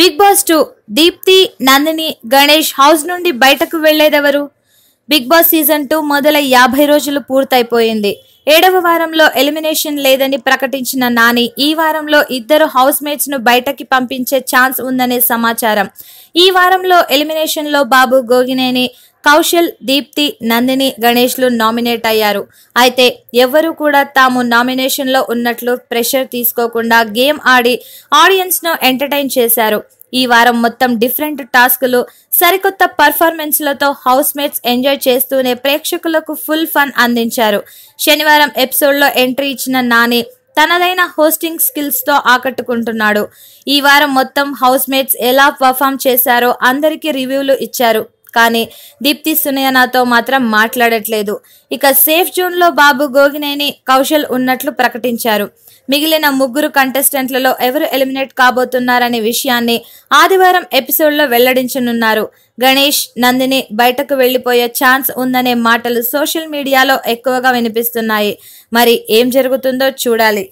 big Boss two Deepthi Nandini Ganesh house నుండి బయటకు వెళ్లేదెవరు బిగ్ బాస్ సీజన్ టూ మొదల యాభై రోజులు పూర్తయిపోయింది ఏడవ వారంలో ఎలిమినేషన్ లేదని ప్రకటించిన నాని ఈ వారంలో ఇద్దరు హౌస్ మేట్స్ ను బయటకి పంపించే ఛాన్స్ ఉందనే సమాచారం ఈ వారంలో ఎలిమినేషన్ లో బాబు గోగినేని కౌశల్ దీప్తి నందిని గణేష్లు నామినేట్ అయ్యారు అయితే ఎవరు కూడా తాము నామినేషన్లో ఉన్నట్లు ప్రెషర్ తీసుకోకుండా గేమ్ ఆడి ఆడియన్స్ను ఎంటర్టైన్ చేశారు ఈ వారం మొత్తం డిఫరెంట్ టాస్క్లు సరికొత్త పర్ఫార్మెన్స్లతో హౌస్ మేట్స్ ఎంజాయ్ చేస్తూనే ప్రేక్షకులకు ఫుల్ ఫన్ అందించారు శనివారం ఎపిసోడ్లో ఎంట్రీ ఇచ్చిన నాని తనదైన హోస్టింగ్ స్కిల్స్తో ఆకట్టుకుంటున్నాడు ఈ వారం మొత్తం హౌస్ మేట్స్ ఎలా పర్ఫామ్ చేశారో అందరికీ రివ్యూలు ఇచ్చారు కానీ దీప్తి సునయనతో మాత్రం మాట్లాడట్లేదు ఇక సేఫ్ లో బాబు గోగినేని కౌశల్ ఉన్నట్లు ప్రకటించారు మిగిలిన ముగ్గురు కంటెస్టెంట్లలో ఎవరు ఎలిమినేట్ కాబోతున్నారనే విషయాన్ని ఆదివారం ఎపిసోడ్లో వెల్లడించనున్నారు గణేష్ నందిని బయటకు వెళ్లిపోయే ఛాన్స్ ఉందనే మాటలు సోషల్ మీడియాలో ఎక్కువగా వినిపిస్తున్నాయి మరి ఏం జరుగుతుందో చూడాలి